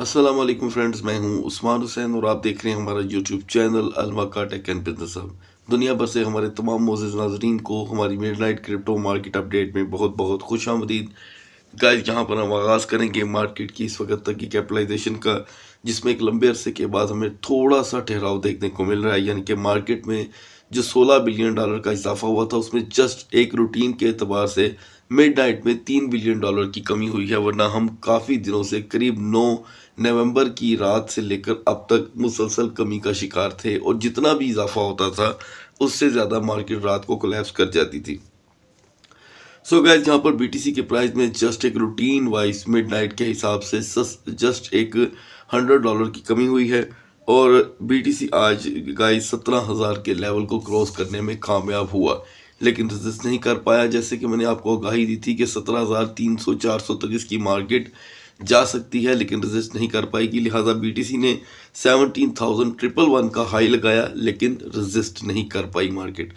अस्सलाम वालेकुम फ्रेंड्स मैं हूं उस्मान हुसैन और आप देख रहे हैं हमारा यूट्यूब चैनल अलमका टेक एंड बिजनेस हब दुनिया भर से हमारे तमाम मोज़ नाजरीन को हमारी midnight crypto market update में बहुत बहुत खुश आमदीद गाइस जहाँ पर हम आगाज़ करेंगे मार्केट की इस वक्त तक की कैपिटलाइजेशन का जिसमें एक लंबे अरसे के बाद हमें थोड़ा सा ठहराव देखने को मिल रहा है यानी कि मार्केट में जो सोलह बिलियन डॉलर का इजाफा हुआ था उसमें जस्ट एक रूटीन के अतबार से मिडनाइट में तीन बिलियन डॉलर की कमी हुई है वरना हम काफ़ी दिनों से करीब नौ नवंबर की रात से लेकर अब तक मुसलसल कमी का शिकार थे और जितना भी इजाफा होता था उससे ज़्यादा मार्केट रात को कोलेप्स कर जाती थी सो गैस यहाँ पर बी के प्राइस में जस्ट एक रूटीन वाइज मिड नाइट के हिसाब से जस्ट एक हंड्रेड डॉलर की कमी हुई है और बी आज गाइस सत्रह हज़ार के लेवल को क्रॉस करने में कामयाब हुआ लेकिन रजिस्ट नहीं कर पाया जैसे कि मैंने आपको आगाही दी थी कि सत्रह हज़ार तीन सौ चार सौ तक इसकी मार्केट जा सकती है लेकिन रजिस्ट नहीं कर पाएगी लिहाजा बीटीसी ने सेवनटीन थाउजेंड ट्रिपल वन का हाई लगाया लेकिन रजिस्ट नहीं कर पाई मार्केट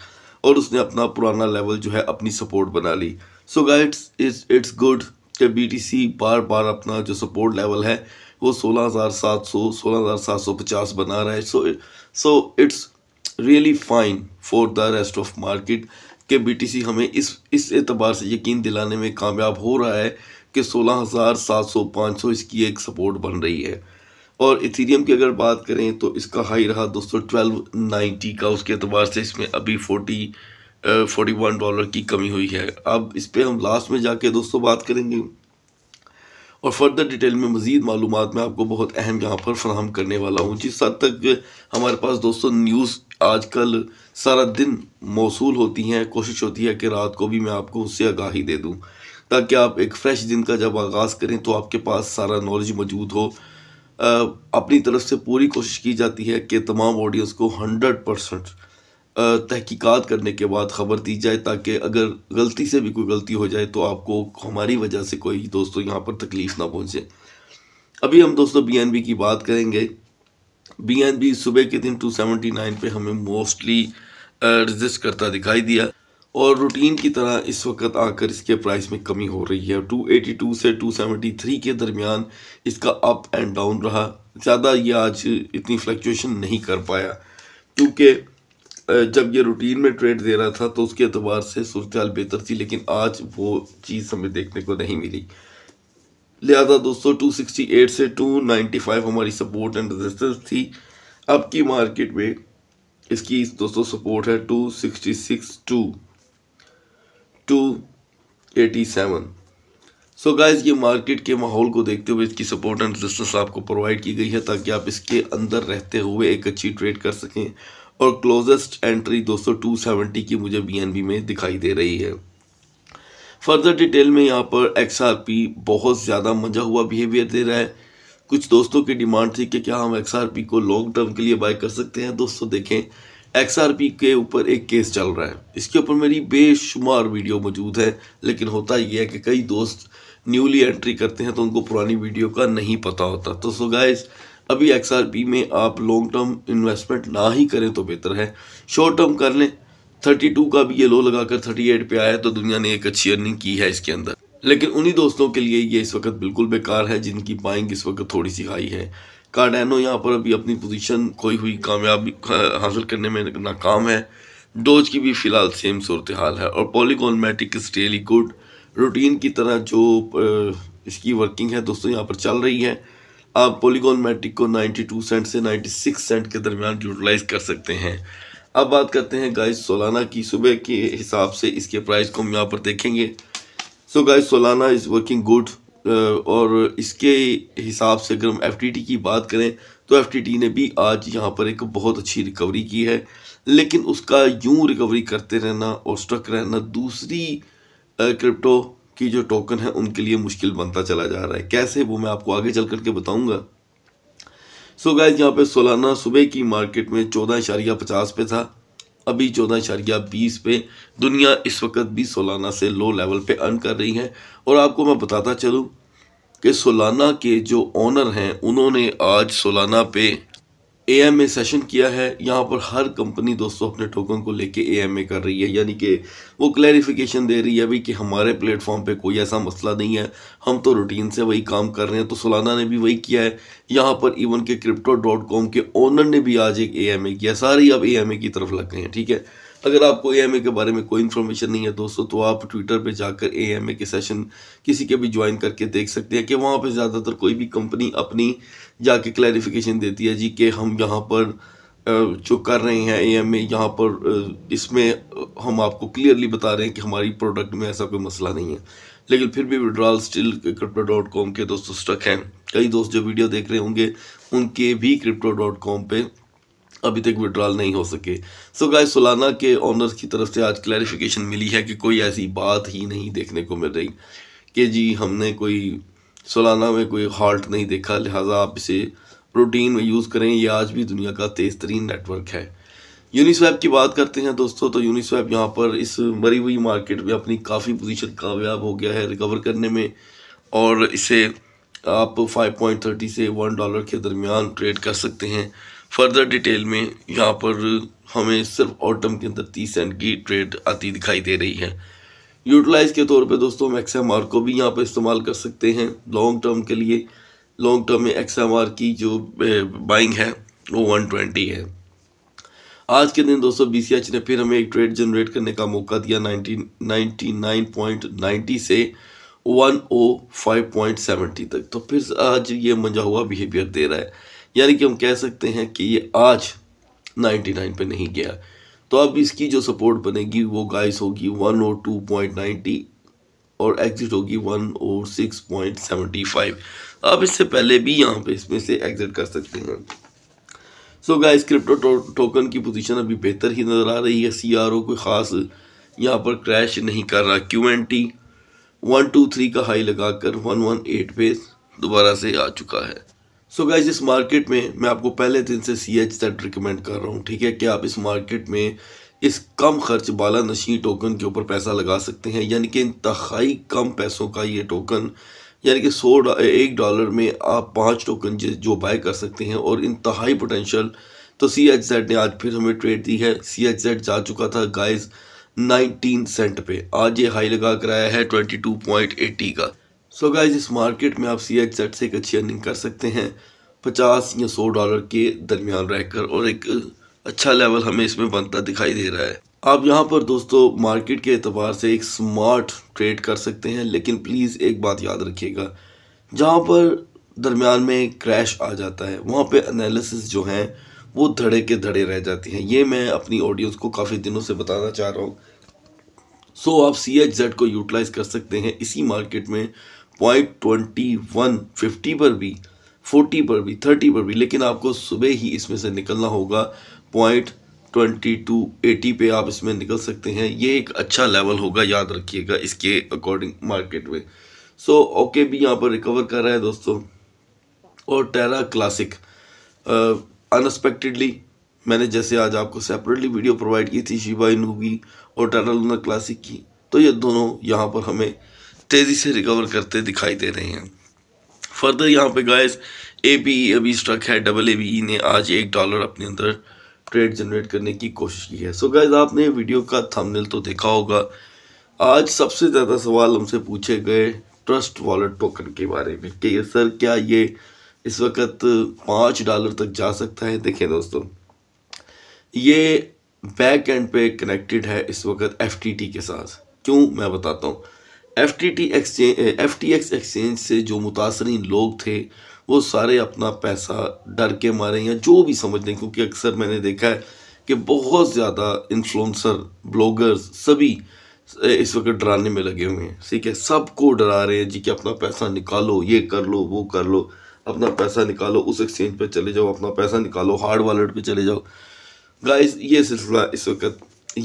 और उसने अपना पुराना लेवल जो है अपनी सपोर्ट बना ली so guys it's it's good कि सी बार बार अपना जो सपोर्ट लेवल है वो 16,700 16,750 बना रहा है so so it's really fine for the rest of market कि बीटीसी हमें इस इस एतबार से यकीन दिलाने में कामयाब हो रहा है कि सोलह हज़ार सात सौ पाँच सौ इसकी एक सपोर्ट बन रही है और इथीरियम की अगर बात करें तो इसका हाई रहा दोस्तों ट्वेल्व नाइन्टी का उसके अतबार से इसमें अभी फोर्टी फोर्टी वन डॉलर की कमी हुई है अब इस पर हम लास्ट में जाके दोस्तों बात करेंगे और फर्दर डिटेल में मज़ीद मालूम मैं आपको बहुत अहम यहाँ पर फ्राहम करने वाला हूँ जिस हद तक हमारे पास दोस्तों न्यूज़ आजकल सारा दिन मौसू होती हैं कोशिश होती है कि रात को भी मैं आपको उससे आगाही दे दूँ ताकि आप एक फ़्रेश दिन का जब आगाज़ करें तो आपके पास सारा नॉलेज मौजूद हो आ, अपनी तरफ से पूरी कोशिश की जाती है कि तमाम ऑडियंस को हंड्रेड परसेंट तहकीकात करने के बाद ख़बर दी जाए ताकि अगर गलती से भी कोई गलती हो जाए तो आपको हमारी वजह से कोई दोस्तों यहाँ पर तकलीफ़ ना पहुँचे अभी हम दोस्तों बी की बात करेंगे बी सुबह के दिन 279 पे हमें मोस्टली रजिस्ट करता दिखाई दिया और रूटीन की तरह इस वक्त आकर इसके प्राइस में कमी हो रही है 282 से 273 के दरमियान इसका अप एंड डाउन रहा ज़्यादा ये आज इतनी फ्लक्चुएशन नहीं कर पाया क्योंकि जब ये रूटीन में ट्रेड दे रहा था तो उसके अतबार से सूरत बेहतर थी लेकिन आज वो चीज़ हमें देखने को नहीं मिली लिहाजा दोस्तों 268 से 295 हमारी सपोर्ट एंड रेजिस्टेंस थी अब की मार्केट में इसकी दोस्तों सपोर्ट है 266 टू 287 सो गाइस ये मार्केट के माहौल को देखते हुए इसकी सपोर्ट एंड रेजिस्टेंस आपको प्रोवाइड की गई है ताकि आप इसके अंदर रहते हुए एक अच्छी ट्रेड कर सकें और क्लोजेस्ट एंट्री दोस्तों सेवेंटी की मुझे बी में दिखाई दे रही है फर्दर डिटेल में यहाँ पर एक्स बहुत ज़्यादा मजा हुआ बिहेवियर दे रहा है कुछ दोस्तों की डिमांड थी कि क्या हम एक्स को लॉन्ग टर्म के लिए बाय कर सकते हैं दोस्तों देखें एक्स के ऊपर एक केस चल रहा है इसके ऊपर मेरी बेशुमार वीडियो मौजूद है लेकिन होता यह है कि कई दोस्त न्यूली एंट्री करते हैं तो उनको पुरानी वीडियो का नहीं पता होता तो सो गाइज अभी एक्स में आप लॉन्ग टर्म इन्वेस्टमेंट ना ही करें तो बेहतर है शॉर्ट टर्म कर लें थर्टी टू का भी ये लो लगाकर थर्टी एट पे आया तो दुनिया ने एक अच्छी अर्निंग की है इसके अंदर लेकिन उन्हीं दोस्तों के लिए ये इस वक्त बिल्कुल बेकार है जिनकी पाइंग इस वक्त थोड़ी सी हाई है कार्डेनो यहाँ पर अभी अपनी पोजीशन खोई हुई कामयाबी हाँ, हासिल करने में नाकाम है डोज की भी फ़िलहाल सेम सूरत हाल है और पॉलीकॉनमेटिक स्टेली गुड रूटीन की तरह जो इसकी वर्किंग है दोस्तों यहाँ पर चल रही है आप पॉलीकॉनमेटिक को 92 सेंट से 96 सेंट के दरमियान यूटिलाइज कर सकते हैं अब बात करते हैं गाइस सोलाना की सुबह के हिसाब से इसके प्राइस को हम यहाँ पर देखेंगे so guys Solana is working good और इसके हिसाब से अगर हम एफ की बात करें तो एफ ने भी आज यहाँ पर एक बहुत अच्छी रिकवरी की है लेकिन उसका यूँ रिकवरी करते रहना और स्ट्रक रहना दूसरी क्रिप्टो uh, की जो टोकन है उनके लिए मुश्किल बनता चला जा रहा है कैसे वो मैं आपको आगे चल करके बताऊँगा सो गाइज यहाँ पे सोलाना सुबह की मार्केट में चौदह इशारिया पचास पे था अभी चौदह इशारिया बीस पे दुनिया इस वक्त भी सोलाना से लो लेवल पे अर्न कर रही है और आपको मैं बताता चलूँ कि सोलाना के जो ओनर हैं उन्होंने आज सोलाना पे ए एम ए सेशन किया है यहाँ पर हर कंपनी दोस्तों अपने टोकन को लेके ए ए कर रही है यानी कि वो क्लैरिफिकेशन दे रही है भाई कि हमारे प्लेटफॉर्म पे कोई ऐसा मसला नहीं है हम तो रूटीन से वही काम कर रहे हैं तो सोलाना ने भी वही किया है यहाँ पर इवन के क्रिप्टो डॉट कॉम के ओनर ने भी आज एक ए किया सारे ही अब ए की तरफ लग गए हैं ठीक है अगर आपको ए के बारे में कोई इन्फॉर्मेशन नहीं है दोस्तों तो आप ट्विटर पर जाकर ए के सेशन किसी के भी ज्वाइन करके देख सकते हैं कि वहाँ पर ज़्यादातर कोई भी कंपनी अपनी जाके क्लैरिफिकेशन देती है जी कि हम यहाँ पर जो कर रहे हैं ए एम ए यहाँ पर इसमें हम आपको क्लियरली बता रहे हैं कि हमारी प्रोडक्ट में ऐसा कोई मसला नहीं है लेकिन फिर भी withdrawal still crypto dot com के दोस्तों स्टक हैं कई दोस्त जो वीडियो देख रहे होंगे उनके भी क्रिप्टो डॉट कॉम पर अभी तक विड्रॉल नहीं हो सके सो so गाइस सोलाना के ऑनर्स की तरफ से आज क्लैरिफिकेशन मिली है कि कोई ऐसी बात ही नहीं देखने को मिल रही कि जी हमने कोई सोलाना में कोई हॉल्ट नहीं देखा लिहाजा आप इसे प्रोटीन में यूज़ करें यह आज भी दुनिया का तेज़ तरीन नेटवर्क है यूनिस्वैप की बात करते हैं दोस्तों तो यूनिस्वैप यहाँ पर इस मरी हुई मार्केट में अपनी काफ़ी पोजीशन कामयाब हो गया है रिकवर करने में और इसे आप 5.30 से 1 डॉलर के दरमियान ट्रेड कर सकते हैं फर्दर डिटेल में यहाँ पर हमें सिर्फ ऑटम के अंदर तीस सेंट की ट्रेड आती दिखाई दे रही है यूटिलाइज के तौर पे दोस्तों हम एक्स एम आर को भी यहाँ पर इस्तेमाल कर सकते हैं लॉन्ग टर्म के लिए लॉन्ग टर्म में एक्स एम आर की जो बाइंग है वो वन ट्वेंटी है आज के दिन दोस्तों बी सी एच ने फिर हमें एक ट्रेड जनरेट करने का मौका दिया nineteen ninety nine point ninety से one O five point seventy तक तो फिर आज ये मंजा हुआ बिहेवियर दे रहा है यानी कि हम कह सकते हैं कि ये आज 99 पे नहीं गया तो अब इसकी जो सपोर्ट बनेगी वो गाइस होगी 102.90 और एग्जिट होगी 106.75 आप इससे पहले भी यहाँ पे इसमें से एग्जिट कर सकते हैं so so guys crypto token की पोजीशन अभी बेहतर ही नज़र आ रही है सी आर ओ कोई ख़ास यहाँ पर क्रैश नहीं कर रहा Q N T one two three का हाई कर वन वन एट पे दोबारा से आ चुका है सो so गाइज इस मार्केट में मैं आपको पहले दिन से सी एच सेट रिकमेंड कर रहा हूँ ठीक है कि आप इस मार्केट में इस कम खर्च बाला नशी टोकन के ऊपर पैसा लगा सकते हैं यानी कि इंतहाई कम पैसों का ये टोकन यानी कि सौ एक डॉलर में आप पाँच टोकन जो बाय कर सकते हैं और इंतहाई पोटेंशल तो सी एच सेट ने आज फिर हमें ट्रेड दी है सी एच सेट जा चुका था गाइज 19 सेंट पे आज ये हाई लगा ट्वेंटी टू है 22.80 का सो so गाइज इस मार्केट में आप सी एच से एक अच्छी अर्निंग कर सकते हैं पचास या सौ डॉलर के दरमियान रहकर और एक अच्छा लेवल हमें इसमें बनता दिखाई दे रहा है आप यहाँ पर दोस्तों मार्केट के अतबार से एक स्मार्ट ट्रेड कर सकते हैं लेकिन प्लीज़ एक बात याद रखिएगा जहाँ पर दरमियान में क्रैश आ जाता है वहाँ पे एनालिसिस जो हैं वो धड़े के धड़े रह जाती हैं ये मैं अपनी ऑडियंस को काफ़ी दिनों से बताना चाह रहा हूँ सो so, आप सी एच जेड को यूटिलाइज़ कर सकते हैं इसी मार्केट में पॉइंट ट्वेंटी वन फिफ्टी पर भी फोर्टी पर भी थर्टी पर भी लेकिन आपको सुबह ही इसमें से निकलना होगा पॉइंट ट्वेंटी टू एटी पे आप इसमें निकल सकते हैं ये एक अच्छा लेवल होगा याद रखिएगा इसके अकॉर्डिंग मार्केट में सो so, ओके okay भी यहाँ पर रिकवर कर रहा है दोस्तों और टेरा क्लासिक अनएक्सपेक्टेडली मैंने जैसे आज आपको सेपरेटली वीडियो प्रोवाइड की थी शिवा इनू की और टेरा लूना क्लासिक की तो ये दोनों यहाँ पर हमें तेज़ी से रिकवर करते दिखाई दे रहे हैं फर्दर यहाँ पे गाइस ए बी अभी स्ट्रक है डबल ए बी ने आज एक डॉलर अपने अंदर ट्रेड जनरेट करने की कोशिश की है सो so गाइस आपने वीडियो का थंबनेल तो देखा होगा आज सबसे ज़्यादा सवाल हमसे पूछे गए ट्रस्ट वॉलेट टोकन के बारे में कि सर क्या ये इस वक्त पाँच डॉलर तक जा सकता है देखें दोस्तों ये बैक एंड पे कनेक्टेड है इस वक्त एफ के साथ क्यों मैं बताता हूँ F T T exchange F T X exchange से जो मुतासरीन लोग थे वो सारे अपना पैसा डर के मारे या जो भी समझ लें क्योंकि अक्सर मैंने देखा है कि बहुत ज़्यादा इन्फ्लुंसर ब्लॉगर्स सभी eh, इस वक्त डराने में लगे हुए हैं ठीक है सबको डरा रहे हैं जी कि अपना पैसा निकालो ये कर लो वो कर लो अपना पैसा निकालो उस एक्सचेंज पे चले जाओ अपना पैसा निकालो हार्ड वॉलेट पे चले जाओ गाइस ये सिलसिला इस वक्त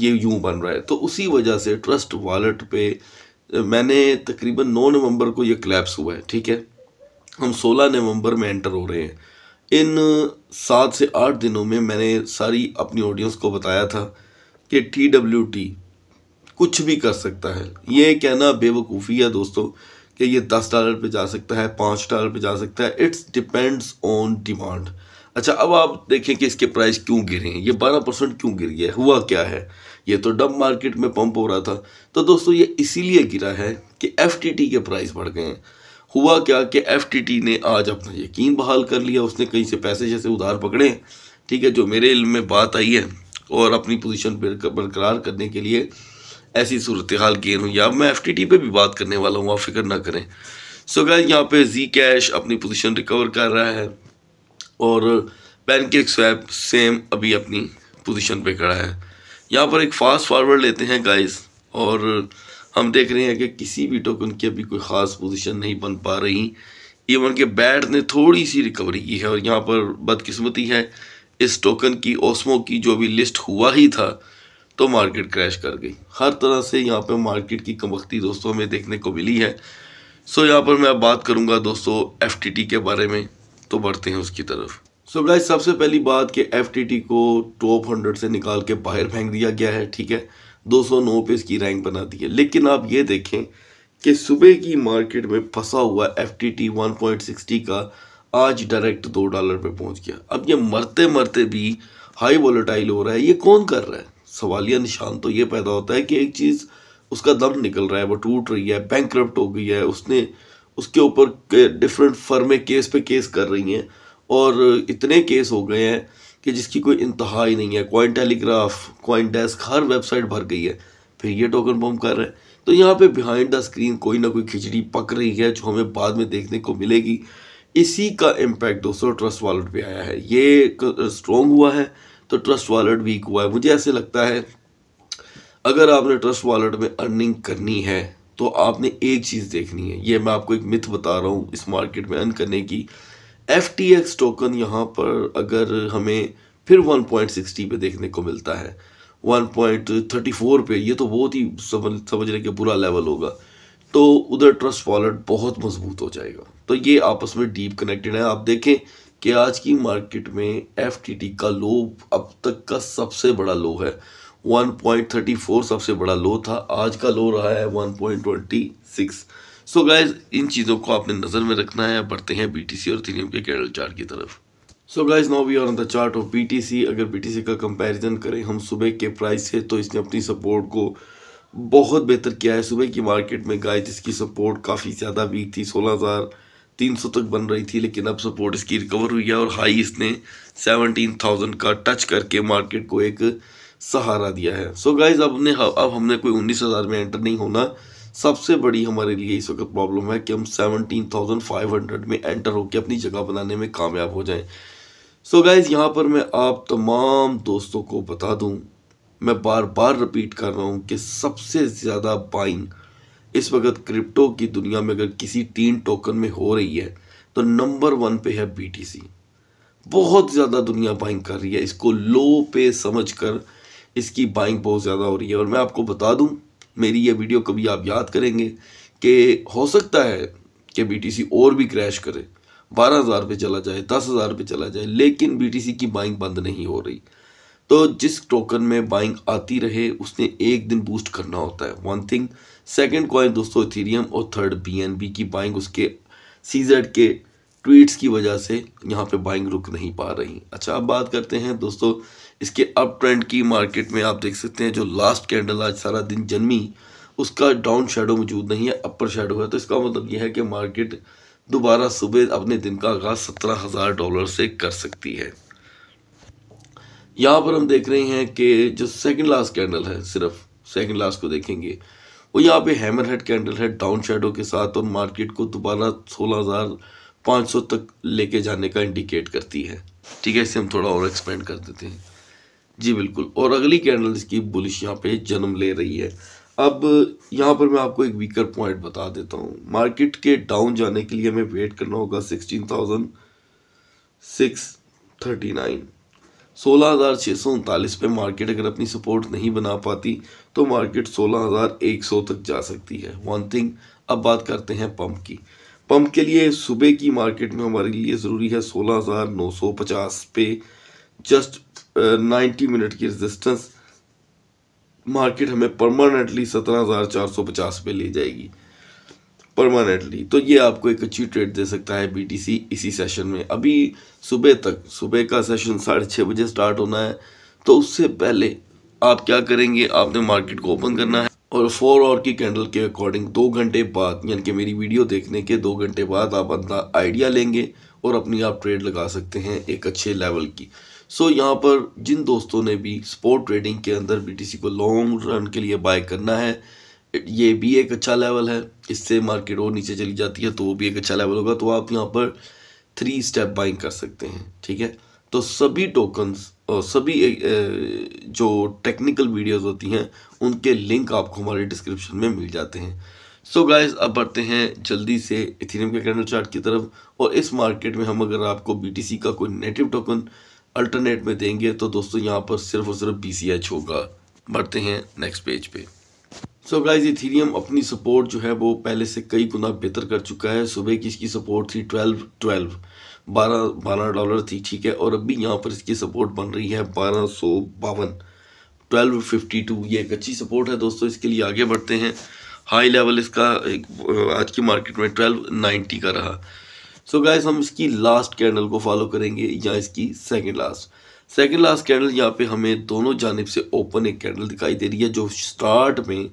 ये यूं बन रहा है तो उसी वजह से ट्रस्ट वॉलेट पे मैंने तकरीबन 9 नवंबर को ये क्लैप्स हुआ है ठीक है हम 16 नवंबर में एंटर हो रहे हैं इन सात से आठ दिनों में मैंने सारी अपनी ऑडियंस को बताया था कि टी डब्ल्यू टी कुछ भी कर सकता है ये कहना बेवकूफ़ी है दोस्तों कि ये दस डॉलर पे जा सकता है पाँच डॉलर पे जा सकता है इट्स डिपेंड्स ऑन डिमांड अच्छा अब आप देखें कि इसके प्राइस क्यों गिरे हैं ये बारह परसेंट क्यों गिर गया हुआ क्या है ये तो डब मार्केट में पंप हो रहा था तो दोस्तों ये इसीलिए गिरा है कि एफ के प्राइस बढ़ गए हैं हुआ क्या कि एफ ने आज अपना यकीन बहाल कर लिया उसने कहीं से पैसे जैसे उधार पकड़े ठीक है जो मेरे इल्म में बात आई है और अपनी पोजिशन बरकरार करने के लिए ऐसी सूरत हाल गेन हुई अब मैं एफ पर भी बात करने वाला हूँ आप फिक्र ना करें सो गए यहाँ पर जी कैश अपनी पोजिशन रिकवर कर रहा है और पैनकेक स्वैप सेम अभी अपनी पोजीशन पे खड़ा है यहाँ पर एक फास्ट फॉरवर्ड लेते हैं गाइस और हम देख रहे हैं कि किसी भी टोकन की अभी कोई ख़ास पोजीशन नहीं बन पा रही इवन के बैट ने थोड़ी सी रिकवरी की है और यहाँ पर बदकिस्मती है इस टोकन की ओसमो की जो भी लिस्ट हुआ ही था तो मार्केट क्रैश कर गई हर तरह से यहाँ पर मार्केट की कमकती दोस्तों में देखने को मिली है सो यहाँ पर मैं बात करूँगा दोस्तों एफ के बारे में तो बढ़ते हैं उसकी तरफ सो ब्राइज सबसे पहली बात कि टी को टॉप हंड्रेड से निकाल के बाहर फेंक दिया गया है ठीक है 209 पे इसकी रैंक बना दी है लेकिन आप ये देखें कि सुबह की मार्केट में फंसा हुआ F T T one point sixty का आज डायरेक्ट दो डॉलर पे पहुंच गया अब ये मरते मरते भी हाई वोलेटाइल हो रहा है ये कौन कर रहा है सवालिया निशान तो ये पैदा होता है कि एक चीज़ उसका दम निकल रहा है वो टूट रही है बैंक हो गई है उसने उसके ऊपर डिफरेंट फर्में केस पे केस कर रही हैं और इतने केस हो गए हैं कि जिसकी कोई इंतहा ही नहीं है कॉइन टेलीग्राफ कॉइन डेस्क हर वेबसाइट भर गई है फिर ये टोकन बम कर रहे हैं तो यहाँ पे बिहाइंड द स्क्रीन कोई ना कोई खिचड़ी पक रही है जो हमें बाद में देखने को मिलेगी इसी का इम्पैक्ट दोस्तों ट्रस्ट वॉलेट पे आया है ये स्ट्रॉन्ग हुआ है तो ट्रस्ट वॉलेट वीक हुआ है मुझे ऐसे लगता है अगर आपने ट्रस्ट वॉलेट में अर्निंग करनी है तो आपने एक चीज़ देखनी है ये मैं आपको एक मिथ बता रहा हूँ इस मार्केट में अर्न करने की एफ टी एक्स टोकन यहाँ पर अगर हमें फिर 1.60 पे देखने को मिलता है 1.34 पे ये तो बहुत ही समझ समझ रहे कि बुरा लेवल होगा तो उधर ट्रस्ट वॉलेट बहुत मजबूत हो जाएगा तो ये आपस में डीप कनेक्टेड है आप देखें कि आज की मार्केट में एफ का लो अब तक का सबसे बड़ा लो है 1.34 सबसे बड़ा लो था आज का लो रहा है 1.26 सो गाइज इन चीज़ों को आपने नज़र में रखना है बढ़ते हैं बीटीसी और थीम के कैडल चार्ट की तरफ so guys now we are on the chart of BTC अगर बीटीसी का कंपैरिजन करें हम सुबह के प्राइस से तो इसने अपनी सपोर्ट को बहुत बेहतर किया है सुबह की मार्केट में गाइज इसकी सपोर्ट काफ़ी ज़्यादा वीक थी सोलह हज़ार तीन सौ तक बन रही थी लेकिन अब सपोर्ट इसकी रिकवर हुई है और हाई इसने सेवनटीन थाउजेंड का टच करके मार्केट को एक सहारा दिया है सो so गाइज अब ने अब हमने कोई उन्नीस हज़ार में एंटर नहीं होना सबसे बड़ी हमारे लिए इस वक्त प्रॉब्लम है कि हम सेवनटीन थाउजेंड फाइव हंड्रेड में एंटर होकर अपनी जगह बनाने में कामयाब हो जाएं सो so गाइज़ यहाँ पर मैं आप तमाम दोस्तों को बता दूँ मैं बार बार रिपीट कर रहा हूँ कि सबसे ज़्यादा बाइंग इस वक्त क्रिप्टो की दुनिया में अगर किसी तीन टोकन में हो रही है तो नंबर वन पे है बीटीसी बहुत ज़्यादा दुनिया बाइंग कर रही है इसको लो पे समझ कर इसकी बाइंग बहुत ज़्यादा हो रही है और मैं आपको बता दूं मेरी ये वीडियो कभी आप याद करेंगे कि हो सकता है कि बीटीसी और भी क्रैश करे बारह हज़ार पे चला जाए दस हज़ार पे चला जाए लेकिन बीटीसी की बाइंग बंद नहीं हो रही तो जिस टोकन में बाइंग आती रहे उसने एक दिन बूस्ट करना होता है वन थिंग सेकेंड कॉइन दोस्तों थीरियम और थर्ड बी की बाइंग उसके सीजेड के ट्वीट्स की वजह से यहाँ पे बाइंग रुक नहीं पा रही अच्छा अब बात करते हैं दोस्तों इसके अप ट्रेंड की मार्केट में आप देख सकते हैं जो लास्ट कैंडल आज सारा दिन जन्मी उसका डाउन शेडो मौजूद नहीं है अपर शेडो है तो इसका मतलब यह है कि मार्केट दोबारा सुबह अपने दिन का आगाज सत्रह हज़ार डॉलर से कर सकती है यहाँ पर हम देख रहे हैं कि जो सेकेंड लास्ट कैंडल है सिर्फ सेकेंड लास्ट को देखेंगे वो यहाँ पे हैमर हेड कैंडल है डाउन शेडो के साथ और मार्केट को दोबारा सोलह हज़ार 500 तक लेके जाने का इंडिकेट करती है ठीक है इसे हम थोड़ा और एक्सपेंड कर देते हैं जी बिल्कुल और अगली कैंडल इसकी बुलिश यहाँ पे जन्म ले रही है अब यहाँ पर मैं आपको एक वीकर पॉइंट बता देता हूँ मार्केट के डाउन जाने के लिए हमें वेट करना होगा sixteen thousand six thirty nine सोलह हज़ार छः सौ उनतालीस पर मार्केट अगर अपनी सपोर्ट नहीं बना पाती तो मार्केट सोलह हज़ार एक सौ तक जा सकती है वन थिंग अब बात करते हैं पंप की पंप के लिए सुबह की मार्केट में हमारे लिए ज़रूरी है सोलह हज़ार नौ सौ पचास पे जस्ट नाइन्टी मिनट की रेजिस्टेंस मार्केट हमें परमानेंटली सत्रह हज़ार चार सौ पचास पे ले जाएगी परमानेंटली तो ये आपको एक अच्छी ट्रेड दे सकता है बीटीसी इसी सेशन में अभी सुबह तक सुबह का सेशन साढ़े छः बजे स्टार्ट होना है तो उससे पहले आप क्या करेंगे आपने मार्केट को ओपन करना है और फोर आवर की कैंडल के अकॉर्डिंग दो घंटे बाद यानी कि मेरी वीडियो देखने के दो घंटे बाद आप अंदा आइडिया लेंगे और अपनी आप ट्रेड लगा सकते हैं एक अच्छे लेवल की सो so, यहाँ पर जिन दोस्तों ने भी स्पोर्ट ट्रेडिंग के अंदर बीटीसी को लॉन्ग रन के लिए बाय करना है ये भी एक अच्छा लेवल है इससे मार्केट और नीचे चली जाती है तो वो भी एक अच्छा लेवल होगा तो आप यहाँ पर थ्री स्टेप बाइंग कर सकते हैं ठीक है तो सभी टोकन्स और सभी जो टेक्निकल वीडियोस होती हैं उनके लिंक आपको हमारे डिस्क्रिप्शन में मिल जाते हैं सो so गाइस अब बढ़ते हैं जल्दी से इथेरियम के कैंडल चार्ट की तरफ और इस मार्केट में हम अगर आपको बीटीसी का कोई नेटिव टोकन अल्टरनेट में देंगे तो दोस्तों यहाँ पर सिर्फ और सिर्फ बी होगा बढ़ते हैं नेक्स्ट पेज पे सो गाइज इथीरियम अपनी सपोर्ट जो है वो पहले से कई गुना बेहतर कर चुका है सुबह की इसकी सपोर्ट थी ट्वेल्व ट्वेल्व बारह बारह डॉलर थी ठीक है और अभी यहाँ पर इसकी सपोर्ट बन रही है बारह सौ बावन ट्वेल्व फिफ्टी टू ये एक अच्छी सपोर्ट है दोस्तों इसके लिए आगे बढ़ते हैं हाई लेवल इसका एक आज की मार्केट में ट्वेल्व नाइन्टी का रहा सो so गाइज हम इसकी लास्ट कैंडल को फॉलो करेंगे या इसकी second last second last candle यहाँ पर हमें दोनों जानब से ओपन एक कैंडल दिखाई दे रही है जो स्टार्ट में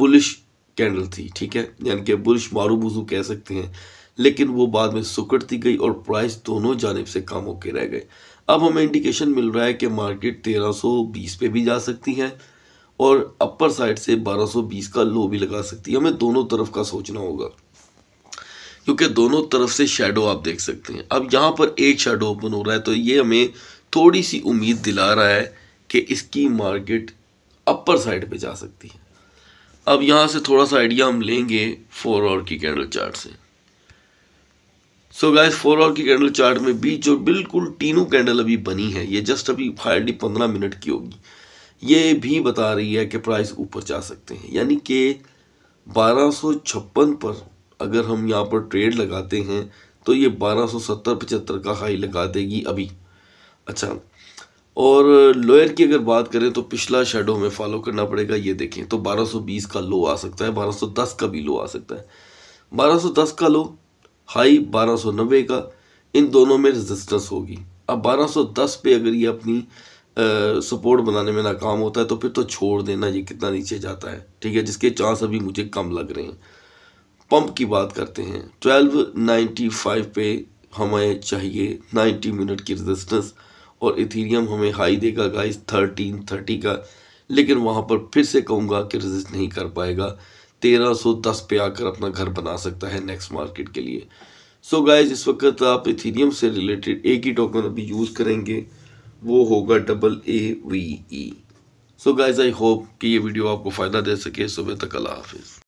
बुलिश कैंडल थी ठीक है यानी कि बुलिश मारूबूजू कह सकते हैं लेकिन वो बाद में सुकड़ती गई और प्राइस दोनों जानब से कम होकर रह गए अब हमें इंडिकेशन मिल रहा है कि मार्केट 1320 पे भी जा सकती है और अपर साइड से 1220 का लो भी लगा सकती है हमें दोनों तरफ का सोचना होगा क्योंकि दोनों तरफ से शेडो आप देख सकते हैं अब यहाँ पर एक शेडो ओपन हो रहा है तो ये हमें थोड़ी सी उम्मीद दिला रहा है कि इसकी मार्केट अपर साइड पर जा सकती है अब यहाँ से थोड़ा सा आइडिया हम लेंगे फोर आवर की कैंडल चार्ट से सो गाइस फोर आवर की कैंडल चार्ट में बीच जो बिल्कुल तीनों कैंडल अभी बनी है ये जस्ट अभी हार्डली पंद्रह मिनट की होगी ये भी बता रही है कि प्राइस ऊपर जा सकते हैं यानी कि बारह पर अगर हम यहाँ पर ट्रेड लगाते हैं तो ये बारह सौ सत्तर पचहत्तर का हाई लगा देगी अभी अच्छा और लोअर की अगर बात करें तो पिछला शेडो में फॉलो करना पड़ेगा ये देखें तो 1220 का लो आ सकता है 1210 का भी लो आ सकता है 1210 का लो हाई 1290 का इन दोनों में रेजिस्टेंस होगी अब 1210 पे अगर ये अपनी सपोर्ट बनाने में नाकाम होता है तो फिर तो छोड़ देना ये कितना नीचे जाता है ठीक है जिसके चांस अभी मुझे कम लग रहे हैं पम्प की बात करते हैं ट्वेल्व पे हमें चाहिए नाइन्टी मिनट की रजिस्टेंस और इथीरियम हमें हाई देगा गाइस थर्टीन थर्टी का लेकिन वहाँ पर फिर से कहूँगा कि रजिस्ट नहीं कर पाएगा तेरह सौ दस पे आकर अपना घर बना सकता है नेक्स्ट मार्केट के लिए सो so गाइस इस वक्त आप इथीरियम से रिलेटेड एक ही टोकन अभी यूज़ करेंगे वो होगा double A V E so guys I hope कि ये वीडियो आपको फ़ायदा दे सके सुबह तक अल्लाह हाफिज़